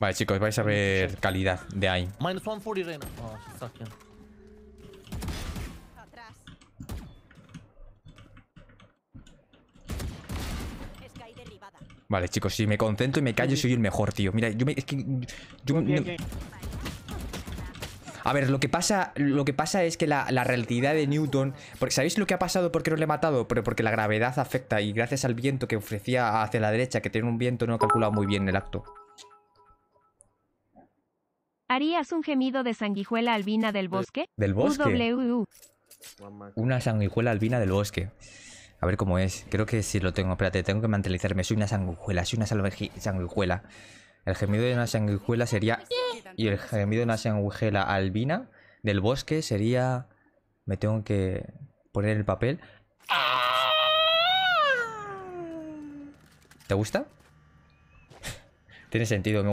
Vale, chicos, vais a ver calidad de ahí. Oh, vale, chicos, si me concentro y me callo, soy el mejor, tío. Mira, yo me. A ver, lo que pasa, lo que pasa es que la, la, relatividad de Newton. ¿Sabéis lo que ha pasado? ¿Por qué no le he matado? Pero porque la gravedad afecta y gracias al viento que ofrecía hacia la derecha, que tiene un viento, no he calculado muy bien el acto. ¿Harías un gemido de sanguijuela albina del bosque? Del bosque. Una sanguijuela albina del bosque. A ver cómo es. Creo que sí lo tengo. Espérate, tengo que mentalizarme. Soy una sanguijuela, soy una sanguijuela. El gemido de una sanguijuela sería... Y el gemido de una sanguijuela albina del bosque sería... Me tengo que poner el papel. ¿Te gusta? Tiene sentido.